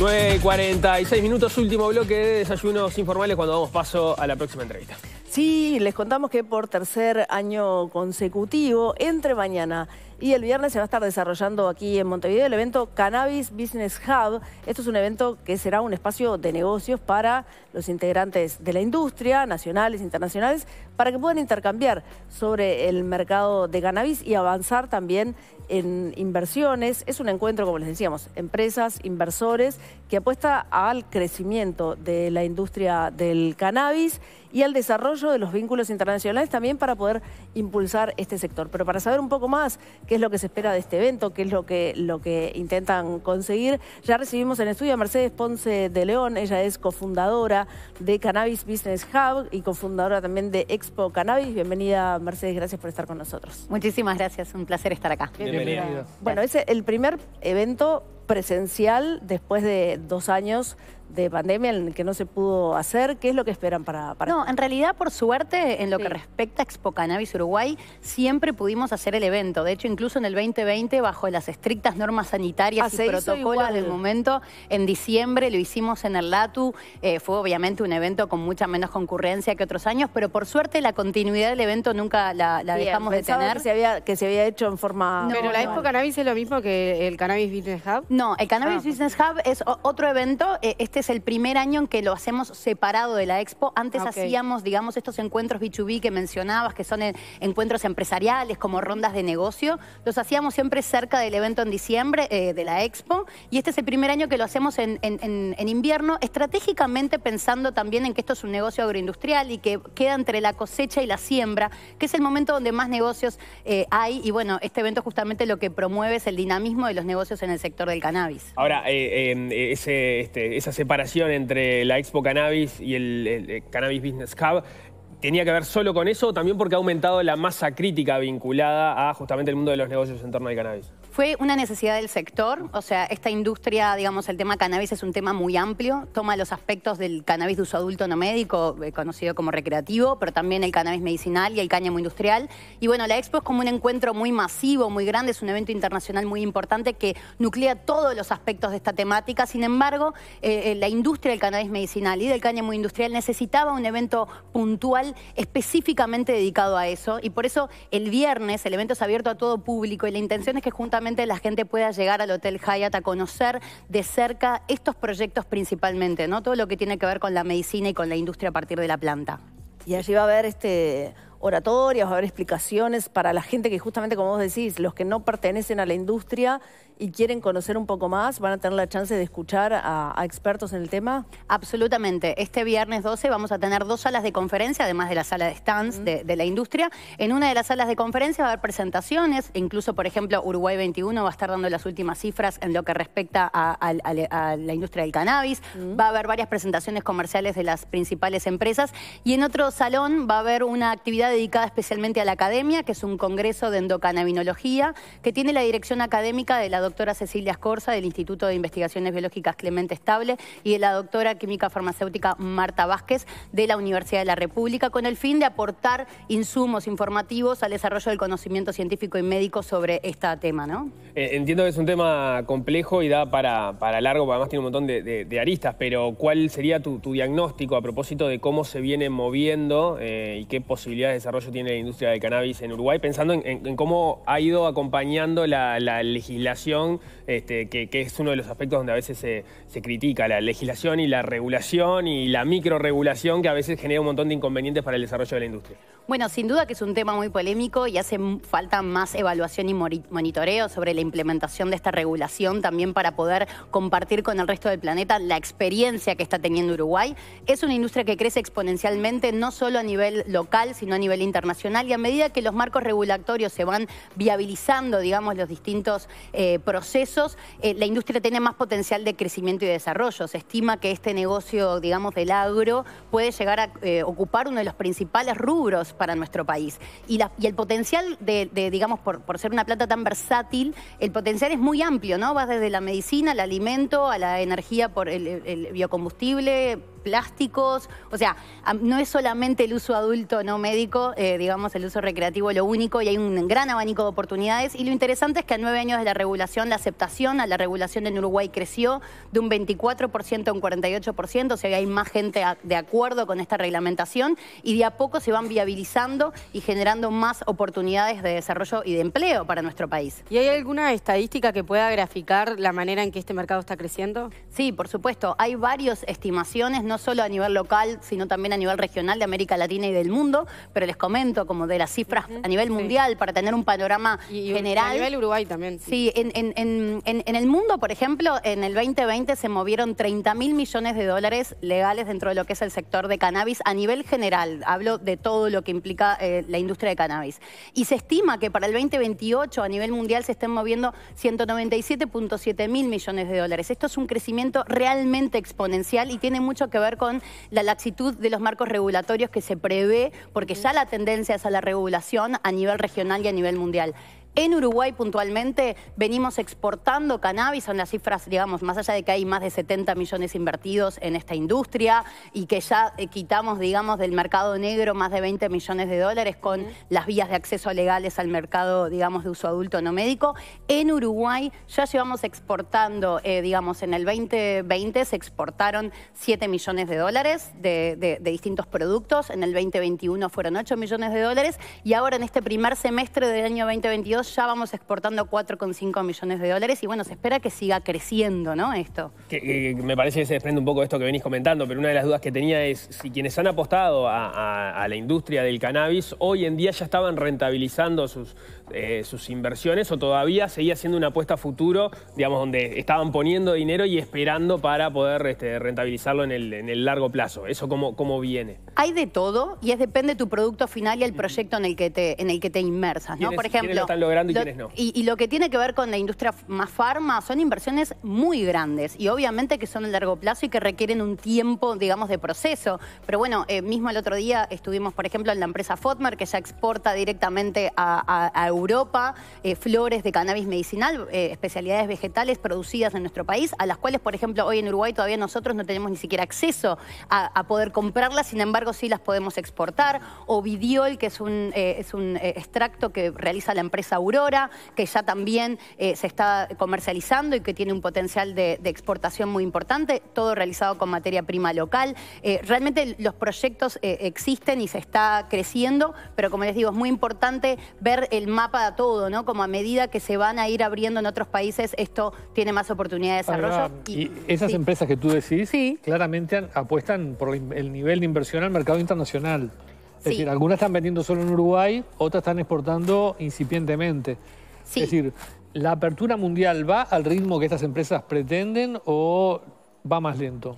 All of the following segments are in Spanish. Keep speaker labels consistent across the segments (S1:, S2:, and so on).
S1: 9.46 minutos, último bloque de desayunos informales cuando damos paso a la próxima entrevista.
S2: Sí, les contamos que por tercer año consecutivo, entre mañana y el viernes se va a estar desarrollando aquí en Montevideo el evento Cannabis Business Hub. Esto es un evento que será un espacio de negocios para los integrantes de la industria, nacionales, internacionales, para que puedan intercambiar sobre el mercado de cannabis y avanzar también en inversiones. Es un encuentro, como les decíamos, empresas, inversores, que apuesta al crecimiento de la industria del cannabis y al desarrollo de los vínculos internacionales también para poder impulsar este sector. Pero para saber un poco más qué es lo que se espera de este evento, qué es lo que, lo que intentan conseguir, ya recibimos en estudio a Mercedes Ponce de León, ella es cofundadora de Cannabis Business Hub y cofundadora también de Expo Cannabis. Bienvenida Mercedes, gracias por estar con nosotros. Muchísimas gracias, un placer estar acá. Bienvenida. Bueno, es el primer evento presencial después de dos años de pandemia en que no se pudo hacer. ¿Qué es lo que esperan para...? para... No, en realidad, por suerte, en lo que respecta a Expo Cannabis Uruguay,
S3: siempre pudimos hacer el evento. De hecho, incluso en el 2020, bajo las estrictas normas sanitarias ah, y protocolos del momento, en diciembre lo hicimos en el LATU. Eh, fue obviamente un evento con mucha menos concurrencia que otros años, pero por suerte la continuidad del evento nunca la, dejamos de tener. Que se,
S2: había, que se había hecho en forma... pero la Expo Cannabis es lo mismo que el Cannabis Business Hub. No, el Cannabis ah. Business
S3: Hub es otro evento. Eh, este es el primer año en que lo hacemos separado de la expo. Antes ah, hacíamos, digamos, estos encuentros B2B que mencionabas, que son encuentros empresariales, como rondas de negocio. Los hacíamos siempre cerca del evento en diciembre eh, de la expo. Y este es el primer año que lo hacemos en, invierno, estratégicamente pensando también en que esto es un negocio agroindustrial y que queda entre la cosecha y la siembra, que es el momento donde más negocios eh, hay. Y bueno, este evento justamente lo que promueve es el dinamismo de los negocios en el sector del cannabis.
S1: Ahora, eh, este, esa comparación entre la Expo Cannabis y el, el Cannabis Business Hub tenía que ver solo con eso o también porque ha aumentado la masa crítica vinculada a justamente el mundo de los negocios en torno al cannabis?
S3: Fue una necesidad del sector, o sea, esta industria, digamos, el tema cannabis es un tema muy amplio, toma los aspectos del cannabis de uso adulto no médico, eh, conocido como recreativo, pero también el cannabis medicinal y el cáñamo industrial. Y bueno, la expo es como un encuentro muy masivo, muy grande, es un evento internacional muy importante que nuclea todos los aspectos de esta temática. Sin embargo, eh, eh, la industria del cannabis medicinal y del cáñamo industrial necesitaba un evento puntual específicamente dedicado a eso. Y por eso el viernes el evento es abierto a todo público y la intención es que juntamente la gente pueda llegar al Hotel Hyatt a conocer de cerca estos proyectos principalmente, ¿no? Todo lo que tiene que ver con la medicina y con la
S2: industria a partir de la planta. Y allí va a haber este oratorias, va a haber explicaciones para la gente que justamente, como vos decís, los que no pertenecen a la industria y quieren conocer un poco más, van a tener la chance de escuchar a, expertos en el tema? Absolutamente. Este viernes
S3: 12 vamos a tener dos salas de conferencia, además de la sala de stands mm. de, la industria. En una de las salas de conferencia va a haber presentaciones, incluso, por ejemplo, Uruguay 21 va a estar dando las últimas cifras en lo que respecta a, la industria del cannabis. Mm. Va a haber varias presentaciones comerciales de las principales empresas. Y en otro salón va a haber una actividad dedicada especialmente a la academia, que es un congreso de endocannabinología, que tiene la dirección académica de la doctora Cecilia Scorza del Instituto de Investigaciones Biológicas Clemente Estable y de la doctora química farmacéutica Marta Vázquez de la Universidad de la República, con el fin de aportar insumos informativos al desarrollo del conocimiento científico y médico sobre este tema, ¿no?
S1: Eh, entiendo que es un tema complejo y da para, largo, además tiene un montón de, aristas, pero ¿cuál sería tu, diagnóstico a propósito de cómo se viene moviendo eh, y qué posibilidades desarrollo tiene la industria del cannabis en Uruguay, pensando en, cómo ha ido acompañando la, legislación, este, que, es uno de los aspectos donde a veces se, se, critica, la legislación y la regulación y la microregulación que a veces genera un montón de inconvenientes para el desarrollo de la industria.
S3: Bueno, sin duda que es un tema muy polémico y hace falta más evaluación y monitoreo sobre la implementación de esta regulación también para poder compartir con el resto del planeta la experiencia que está teniendo Uruguay. Es una industria que crece exponencialmente no solo a nivel local, sino a nivel internacional y a medida que los marcos regulatorios se van viabilizando, digamos, los distintos eh, procesos, eh, la industria tiene más potencial de crecimiento y desarrollo. Se estima que este negocio, digamos, del agro puede llegar a eh, ocupar uno de los principales rubros para nuestro país. Y, el potencial de, digamos, por, ser una plata tan versátil, el potencial es muy amplio, ¿no? ...vas desde la medicina, al alimento, a la energía por el biocombustible, plásticos, o sea, no es solamente el uso adulto no médico, eh, digamos el uso recreativo lo único y hay un gran abanico de oportunidades y lo interesante es que a nueve años de la regulación la aceptación a la regulación en Uruguay creció de un 24% a un 48%, o sea, hay más gente de acuerdo con esta reglamentación y de a poco se van viabilizando y generando más oportunidades de desarrollo y de empleo para nuestro país. ¿Y hay alguna estadística que pueda graficar la manera en que este mercado está creciendo? Sí, por supuesto, hay varias estimaciones no solo a nivel local, sino también a nivel regional de América Latina y del mundo, pero les comento como de las cifras a nivel mundial para tener un panorama general. A nivel Uruguay también. Sí, en, el mundo, por ejemplo, en el 2020 se movieron 30 mil millones de dólares legales dentro de lo que es el sector de cannabis a nivel general. Hablo de todo lo que implica eh, la industria de cannabis. Y se estima que para el 2028 a nivel mundial se estén moviendo 197.7 mil millones de dólares. Esto es un crecimiento realmente exponencial y tiene mucho que ver con la laxitud de los marcos regulatorios que se prevé, porque ya la tendencia es a la regulación a nivel regional y a nivel mundial. En Uruguay puntualmente venimos exportando cannabis, son las cifras, digamos, más allá de que hay más de 70 millones invertidos en esta industria y que ya eh, quitamos, digamos, del mercado negro más de 20 millones de dólares con las vías de acceso legales al mercado, digamos, de uso adulto no médico. En Uruguay ya llevamos exportando, eh, digamos, en el 2020 se exportaron 7 millones de dólares de distintos productos, en el 2021 fueron 8 millones de dólares y ahora en este primer semestre del año 2022 ya vamos exportando 4,5 millones de dólares y bueno, se espera que siga creciendo, ¿no? Esto.
S1: me parece que se desprende un poco de esto que venís comentando, pero una de las dudas que tenía es si quienes han apostado a, la industria del cannabis hoy en día ya estaban rentabilizando sus, eh, sus inversiones o todavía seguía siendo una apuesta a futuro, digamos, donde estaban poniendo dinero y esperando para poder este, rentabilizarlo en el, largo plazo. ¿Eso cómo, cómo viene?
S3: Hay de todo y es depende de tu producto final y el proyecto en el que te, en el que te inmersas, ¿no? Por ejemplo y lo, no. Y, lo que tiene que ver con la industria más farma son inversiones muy grandes y obviamente que son a largo plazo y que requieren un tiempo, digamos, de proceso. Pero bueno, eh, mismo el otro día estuvimos, por ejemplo, en la empresa Fotmer, que ya exporta directamente a, Europa eh, flores de cannabis medicinal, eh, especialidades vegetales producidas en nuestro país, a las cuales, por ejemplo, hoy en Uruguay todavía nosotros no tenemos ni siquiera acceso a, poder comprarlas, sin embargo, sí las podemos exportar. O Vidiol, que es un, es un extracto que realiza la empresa Aurora, que ya también eh, se está comercializando y que tiene un potencial de, exportación muy importante, todo realizado con materia prima local. Eh, realmente los proyectos eh, existen y se está creciendo, pero como les digo, es muy importante ver el mapa de todo, ¿no? Como a medida que se van a ir abriendo en otros países, esto tiene más oportunidad de desarrollo.
S1: Y, esas empresas que tú decís, sí. claramente apuestan por el nivel de inversión al mercado internacional. Es decir, algunas están vendiendo solo en Uruguay, otras están exportando incipientemente. Es decir, ¿la apertura mundial va al ritmo que estas empresas pretenden o va más lento?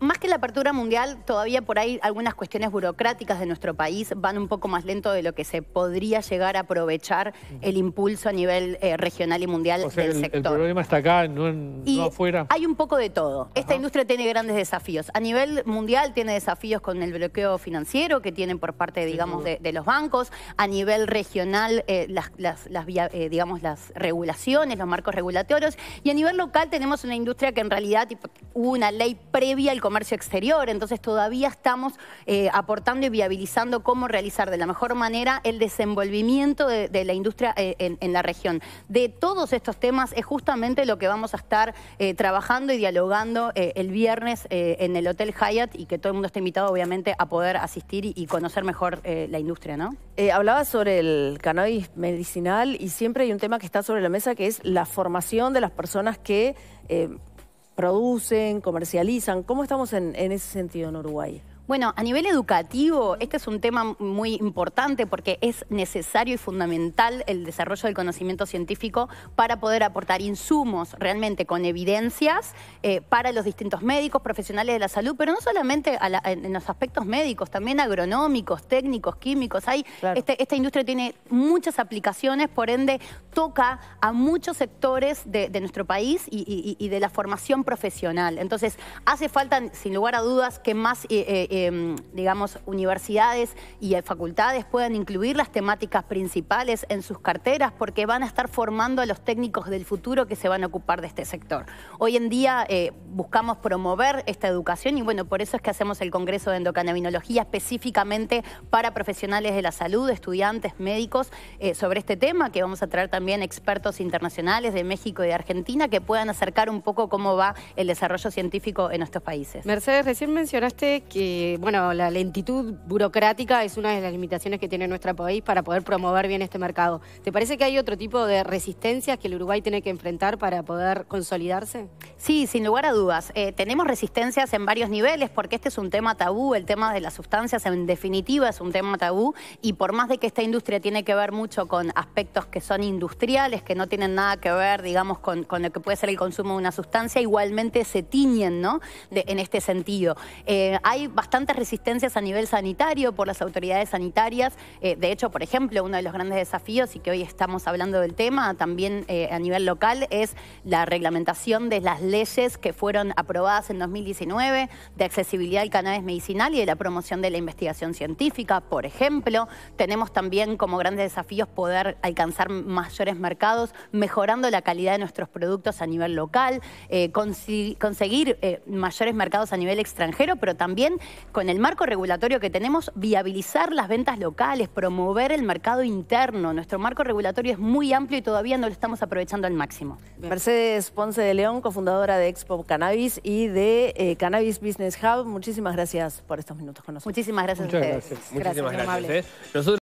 S3: Más que la apertura mundial, todavía por ahí algunas cuestiones burocráticas de nuestro país van un poco más lento de lo que se podría llegar a aprovechar el impulso a nivel eh, regional y mundial del sector. El problema
S1: está acá, no, afuera. Hay
S3: un poco de todo. Esta industria tiene grandes desafíos. A nivel mundial tiene desafíos con el bloqueo financiero que tienen por parte, digamos, de, los bancos. A nivel regional, eh, las, eh, digamos, las regulaciones, los marcos regulatorios. Y a nivel local tenemos una industria que en realidad hubo una ley previa el comercio exterior. Entonces todavía estamos eh, aportando y viabilizando cómo realizar de la mejor manera el desenvolvimiento de, la industria eh, en, la región. De todos estos temas es justamente lo que vamos a estar eh, trabajando y dialogando el viernes en el Hotel Hyatt y que todo el mundo esté invitado obviamente a poder asistir y, conocer mejor la industria,
S2: ¿no? hablaba sobre el cannabis medicinal y siempre hay un tema que está sobre la mesa que es la formación de las personas que producen, comercializan. ¿Cómo estamos en, en ese sentido en Uruguay? Bueno,
S3: a nivel educativo, este es un tema muy importante porque es necesario y fundamental el desarrollo del conocimiento científico para poder aportar insumos realmente con evidencias eh, para los distintos médicos, profesionales de la salud, pero no solamente en, los aspectos médicos, también agronómicos, técnicos, químicos. Hay, este, esta industria tiene muchas aplicaciones, por ende toca a muchos sectores de, nuestro país y, de la formación profesional. Entonces, hace falta, sin lugar a dudas, que más... Eh, eh, Em, digamos, universidades y eh, facultades puedan incluir las temáticas principales en sus carteras porque van a estar formando a los técnicos del futuro que se van a ocupar de este sector. Hoy en día eh, buscamos promover esta educación y bueno, por eso es que hacemos el Congreso de Endocannabinología específicamente para profesionales de la salud, estudiantes, médicos, eh, sobre este tema, que vamos a traer también expertos internacionales de México y de Argentina que puedan acercar un poco cómo va el desarrollo científico en nuestros países. Mercedes, recién mencionaste que eh, bueno, la lentitud burocrática es una de las limitaciones que tiene nuestro país para poder promover bien este mercado. ¿Te parece que hay otro tipo de resistencias que el Uruguay tiene que enfrentar para poder consolidarse? Sí, sin lugar a dudas. Eh, tenemos resistencias en varios niveles porque este es un tema tabú, el tema de las sustancias en definitiva es un tema tabú y por más de que esta industria tiene que ver mucho con aspectos que son industriales, que no tienen nada que ver, digamos, con, lo que puede ser el consumo de una sustancia, igualmente se tiñen, ¿no? en este sentido. Eh, hay bastantes resistencias a nivel sanitario por las autoridades sanitarias. Eh, de hecho, por ejemplo, uno de los grandes desafíos y que hoy estamos hablando del tema también eh, a nivel local es la reglamentación de las leyes que fueron aprobadas en 2019 de accesibilidad al cannabis medicinal y de la promoción de la investigación científica, por ejemplo. Tenemos también como grandes desafíos poder alcanzar mayores mercados, mejorando la calidad de nuestros productos a nivel local, eh, conseguir mayores mercados a nivel extranjero, pero también con el marco regulatorio que tenemos, viabilizar las ventas locales, promover el mercado interno. Nuestro marco regulatorio es muy
S2: amplio y todavía no lo estamos aprovechando al máximo. Mercedes Ponce de León, cofundadora de Expo Cannabis y de eh, Cannabis Business Hub, muchísimas gracias por estos minutos con nosotros. Muchísimas gracias a ustedes. Muchísimas
S1: gracias.